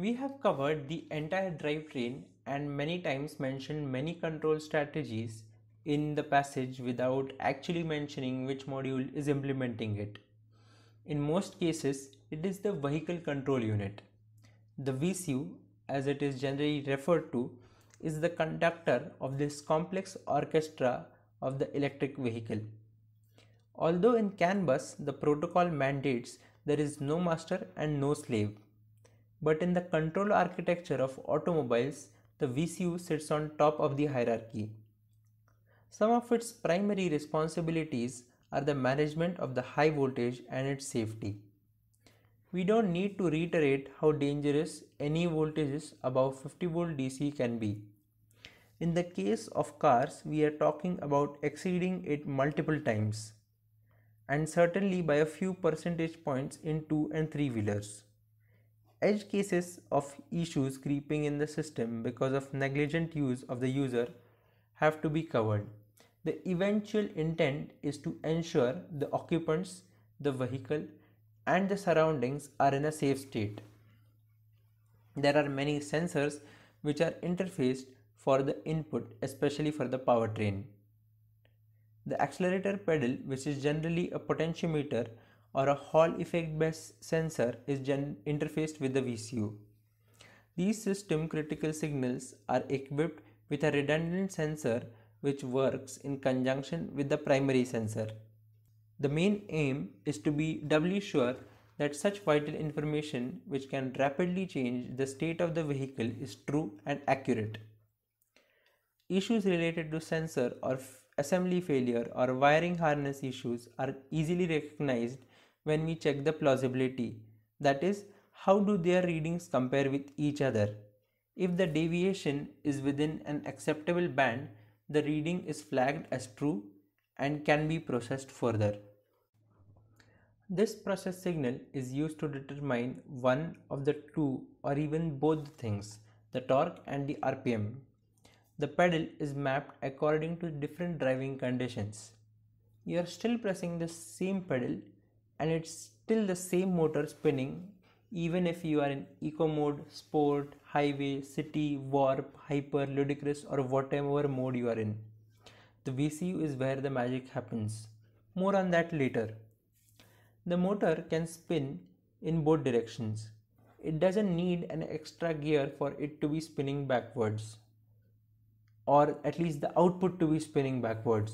We have covered the entire drivetrain and many times mentioned many control strategies in the passage without actually mentioning which module is implementing it. In most cases, it is the vehicle control unit. The VCU, as it is generally referred to, is the conductor of this complex orchestra of the electric vehicle. Although in CAN bus the protocol mandates there is no master and no slave, but in the control architecture of automobiles, the VCU sits on top of the hierarchy. Some of its primary responsibilities are the management of the high voltage and its safety. We don't need to reiterate how dangerous any voltages above 50 volt DC can be. In the case of cars, we are talking about exceeding it multiple times and certainly by a few percentage points in 2 and 3 wheelers. Edge cases of issues creeping in the system because of negligent use of the user have to be covered. The eventual intent is to ensure the occupants, the vehicle, and the surroundings are in a safe state. There are many sensors which are interfaced for the input, especially for the powertrain. The accelerator pedal, which is generally a potentiometer, or a Hall effect based sensor is interfaced with the VCU. These system critical signals are equipped with a redundant sensor which works in conjunction with the primary sensor. The main aim is to be doubly sure that such vital information which can rapidly change the state of the vehicle is true and accurate. Issues related to sensor or assembly failure or wiring harness issues are easily recognized when we check the plausibility. That is, how do their readings compare with each other? If the deviation is within an acceptable band, the reading is flagged as true and can be processed further. This process signal is used to determine one of the two or even both things, the torque and the RPM. The pedal is mapped according to different driving conditions. You are still pressing the same pedal and it's still the same motor spinning even if you are in eco mode, sport, highway, city, warp, hyper, ludicrous or whatever mode you are in. The VCU is where the magic happens. More on that later. The motor can spin in both directions. It doesn't need an extra gear for it to be spinning backwards or at least the output to be spinning backwards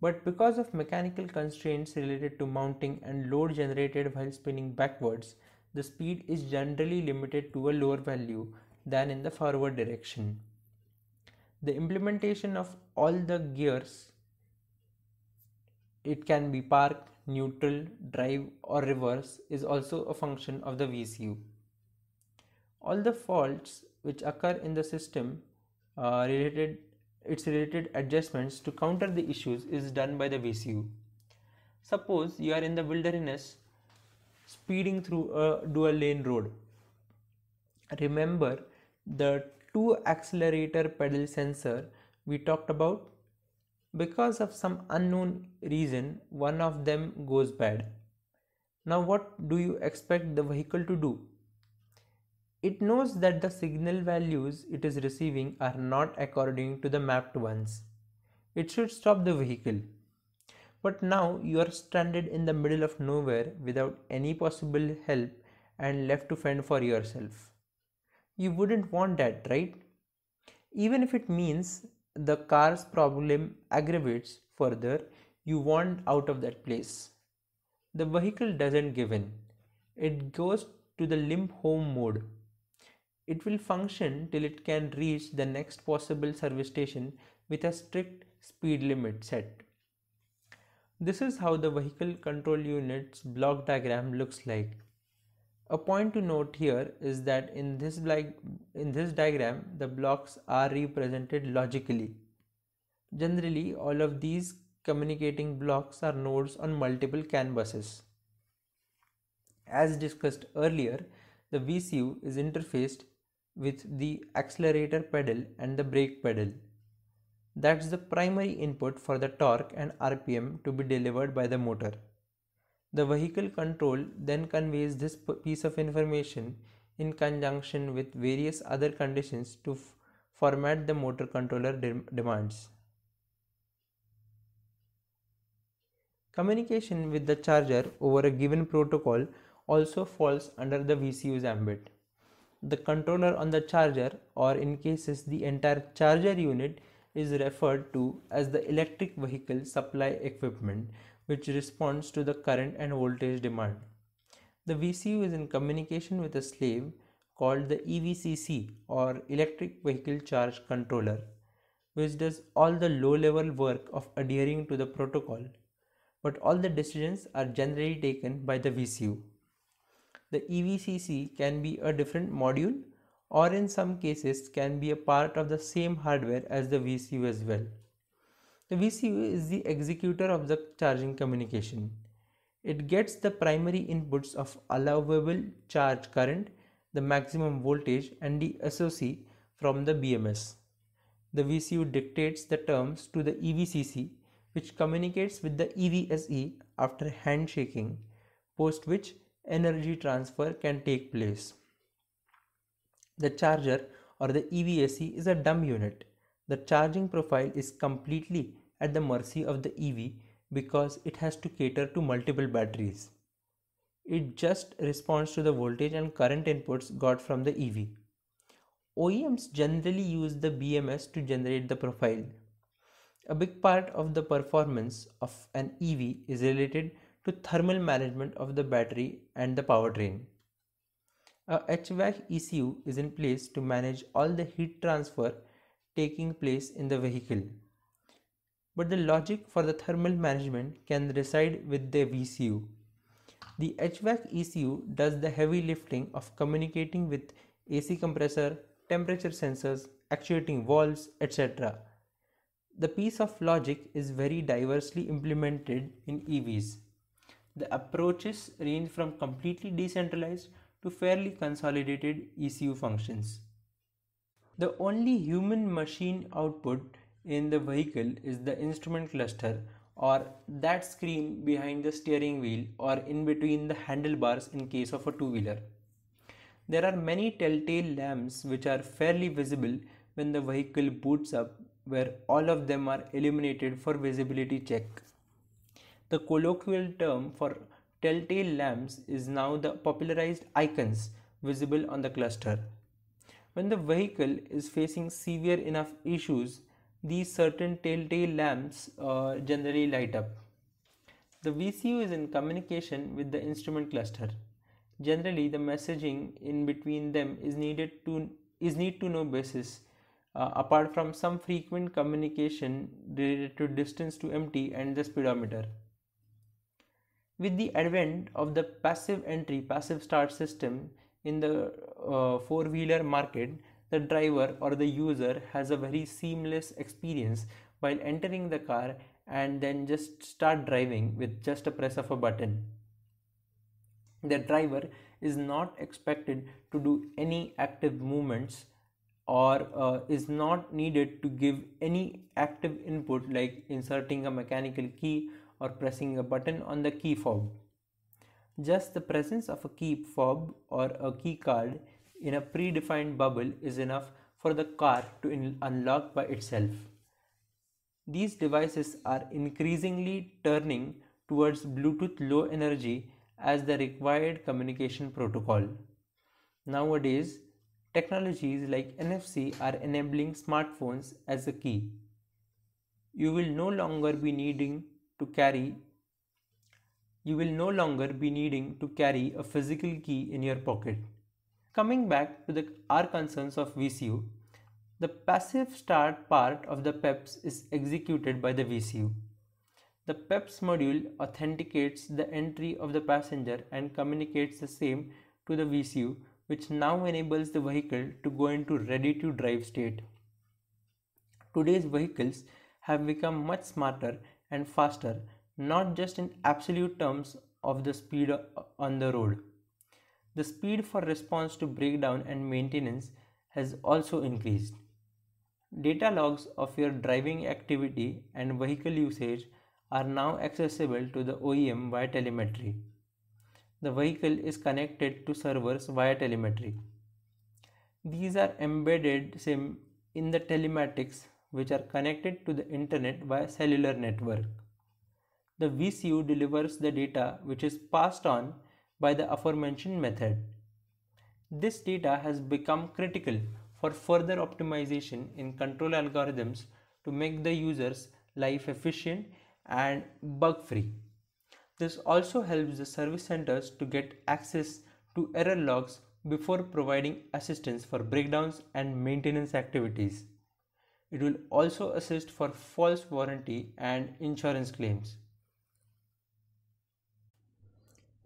but because of mechanical constraints related to mounting and load generated while spinning backwards, the speed is generally limited to a lower value than in the forward direction. The implementation of all the gears it can be park, neutral, drive or reverse is also a function of the VCU. All the faults which occur in the system uh, related its related adjustments to counter the issues is done by the VCU. Suppose you are in the wilderness speeding through a dual lane road. Remember the two accelerator pedal sensor we talked about? Because of some unknown reason, one of them goes bad. Now, what do you expect the vehicle to do? It knows that the signal values it is receiving are not according to the mapped ones. It should stop the vehicle. But now you are stranded in the middle of nowhere without any possible help and left to fend for yourself. You wouldn't want that, right? Even if it means the car's problem aggravates further, you want out of that place. The vehicle doesn't give in, it goes to the limp home mode it will function till it can reach the next possible service station with a strict speed limit set. This is how the vehicle control unit's block diagram looks like. A point to note here is that in this, in this diagram, the blocks are represented logically. Generally, all of these communicating blocks are nodes on multiple canvases. As discussed earlier, the VCU is interfaced with the accelerator pedal and the brake pedal. That's the primary input for the torque and RPM to be delivered by the motor. The vehicle control then conveys this piece of information in conjunction with various other conditions to format the motor controller de demands. Communication with the charger over a given protocol also falls under the VCU's ambit the controller on the charger or in cases the entire charger unit is referred to as the electric vehicle supply equipment which responds to the current and voltage demand. The VCU is in communication with a slave called the EVCC or electric vehicle charge controller which does all the low level work of adhering to the protocol but all the decisions are generally taken by the VCU the EVCC can be a different module or in some cases can be a part of the same hardware as the VCU as well. The VCU is the executor of the charging communication. It gets the primary inputs of allowable charge current, the maximum voltage and the SOC from the BMS. The VCU dictates the terms to the EVCC which communicates with the EVSE after handshaking, post which energy transfer can take place. The charger or the EVSE is a dumb unit. The charging profile is completely at the mercy of the EV because it has to cater to multiple batteries. It just responds to the voltage and current inputs got from the EV. OEMs generally use the BMS to generate the profile. A big part of the performance of an EV is related to thermal management of the battery and the powertrain. A HVAC ECU is in place to manage all the heat transfer taking place in the vehicle. But the logic for the thermal management can reside with the VCU. The HVAC ECU does the heavy lifting of communicating with AC compressor, temperature sensors, actuating valves, etc. The piece of logic is very diversely implemented in EVs the approaches range from completely decentralized to fairly consolidated ECU functions. The only human machine output in the vehicle is the instrument cluster or that screen behind the steering wheel or in between the handlebars in case of a two wheeler. There are many telltale lamps which are fairly visible when the vehicle boots up where all of them are illuminated for visibility check. The colloquial term for telltale lamps is now the popularized icons visible on the cluster. When the vehicle is facing severe enough issues, these certain telltale lamps uh, generally light up. The VCU is in communication with the instrument cluster. Generally, the messaging in between them is needed to is need to know basis. Uh, apart from some frequent communication related to distance to empty and the speedometer. With the advent of the passive entry, passive start system in the uh, four wheeler market, the driver or the user has a very seamless experience while entering the car and then just start driving with just a press of a button. The driver is not expected to do any active movements or uh, is not needed to give any active input like inserting a mechanical key or pressing a button on the key fob. Just the presence of a key fob or a key card in a predefined bubble is enough for the car to unlock by itself. These devices are increasingly turning towards Bluetooth low energy as the required communication protocol. Nowadays, technologies like NFC are enabling smartphones as a key. You will no longer be needing to carry, you will no longer be needing to carry a physical key in your pocket. Coming back to the, our concerns of VCU, the passive start part of the PEPS is executed by the VCU. The PEPS module authenticates the entry of the passenger and communicates the same to the VCU which now enables the vehicle to go into ready to drive state. Today's vehicles have become much smarter and faster, not just in absolute terms of the speed on the road. The speed for response to breakdown and maintenance has also increased. Data logs of your driving activity and vehicle usage are now accessible to the OEM via telemetry. The vehicle is connected to servers via telemetry. These are embedded SIM in the telematics which are connected to the internet via cellular network. The VCU delivers the data which is passed on by the aforementioned method. This data has become critical for further optimization in control algorithms to make the user's life efficient and bug free. This also helps the service centers to get access to error logs before providing assistance for breakdowns and maintenance activities. It will also assist for false warranty and insurance claims.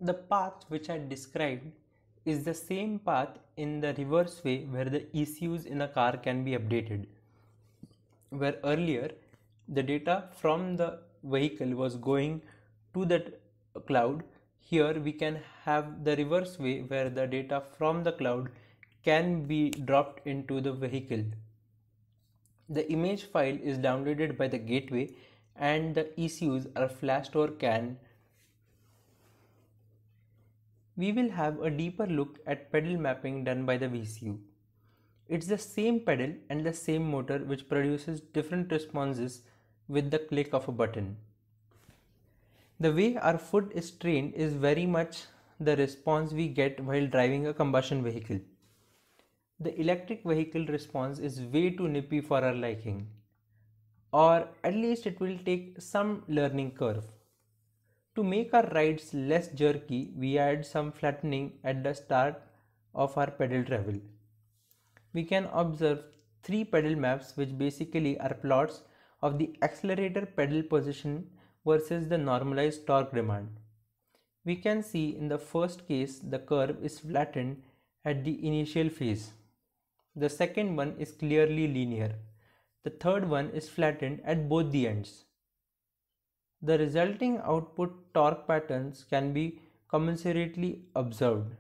The path which I described is the same path in the reverse way where the ECUs in a car can be updated. Where earlier the data from the vehicle was going to that cloud, here we can have the reverse way where the data from the cloud can be dropped into the vehicle. The image file is downloaded by the gateway and the ECUs are flashed or CAN. We will have a deeper look at pedal mapping done by the VCU. It's the same pedal and the same motor which produces different responses with the click of a button. The way our foot is trained is very much the response we get while driving a combustion vehicle the electric vehicle response is way too nippy for our liking, or at least it will take some learning curve. To make our rides less jerky, we add some flattening at the start of our pedal travel. We can observe three pedal maps, which basically are plots of the accelerator pedal position versus the normalized torque demand. We can see in the first case the curve is flattened at the initial phase. The second one is clearly linear. The third one is flattened at both the ends. The resulting output torque patterns can be commensurately observed.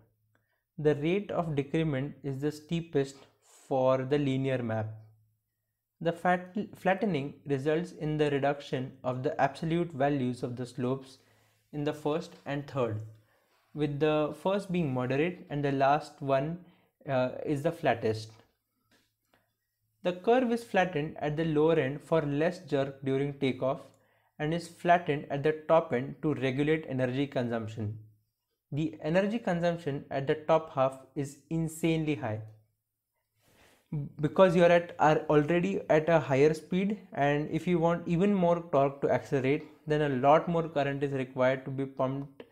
The rate of decrement is the steepest for the linear map. The flattening results in the reduction of the absolute values of the slopes in the first and third, with the first being moderate and the last one uh, is the flattest. The curve is flattened at the lower end for less jerk during takeoff and is flattened at the top end to regulate energy consumption. The energy consumption at the top half is insanely high because you are at are already at a higher speed and if you want even more torque to accelerate then a lot more current is required to be pumped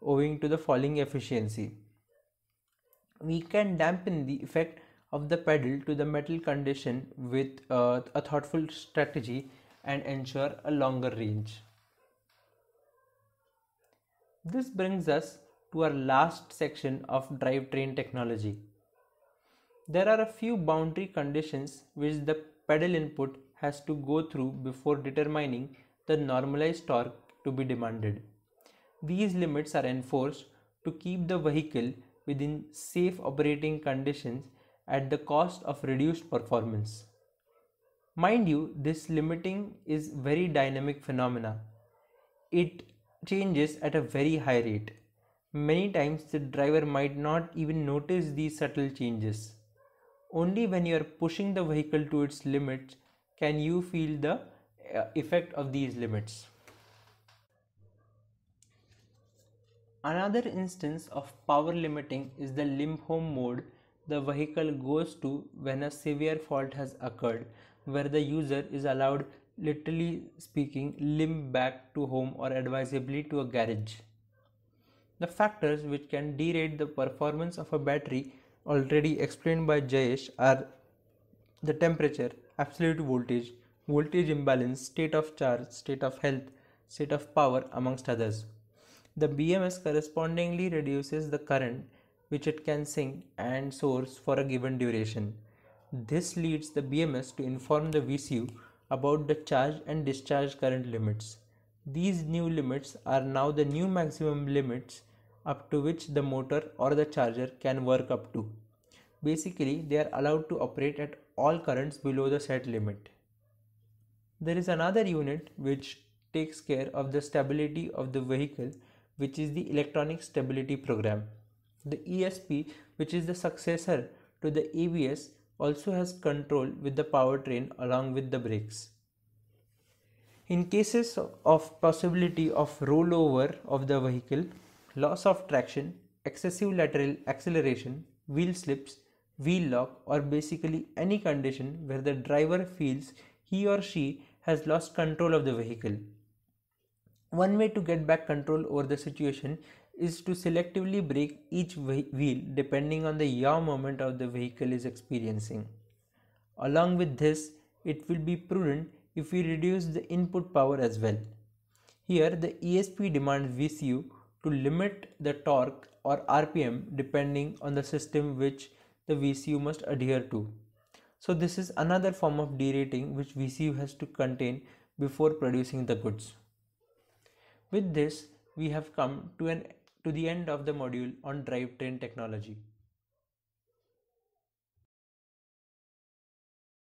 owing to the falling efficiency we can dampen the effect of the pedal to the metal condition with uh, a thoughtful strategy and ensure a longer range. This brings us to our last section of drivetrain technology. There are a few boundary conditions which the pedal input has to go through before determining the normalized torque to be demanded. These limits are enforced to keep the vehicle within safe operating conditions at the cost of reduced performance. Mind you, this limiting is very dynamic phenomena. It changes at a very high rate. Many times the driver might not even notice these subtle changes. Only when you are pushing the vehicle to its limits can you feel the uh, effect of these limits. Another instance of power limiting is the limb home mode the vehicle goes to when a severe fault has occurred, where the user is allowed, literally speaking, limp back to home or advisably to a garage. The factors which can derate the performance of a battery already explained by Jayesh are the temperature, absolute voltage, voltage imbalance, state of charge, state of health, state of power amongst others. The BMS correspondingly reduces the current which it can sing and source for a given duration. This leads the BMS to inform the VCU about the charge and discharge current limits. These new limits are now the new maximum limits up to which the motor or the charger can work up to. Basically, they are allowed to operate at all currents below the set limit. There is another unit which takes care of the stability of the vehicle, which is the Electronic Stability Program. The ESP, which is the successor to the ABS, also has control with the powertrain along with the brakes. In cases of possibility of rollover of the vehicle, loss of traction, excessive lateral acceleration, wheel slips, wheel lock or basically any condition where the driver feels he or she has lost control of the vehicle. One way to get back control over the situation is to selectively brake each wheel depending on the yaw moment of the vehicle is experiencing. Along with this, it will be prudent if we reduce the input power as well. Here the ESP demands VCU to limit the torque or RPM depending on the system which the VCU must adhere to. So this is another form of derating which VCU has to contain before producing the goods. With this, we have come to an to the end of the module on drivetrain technology.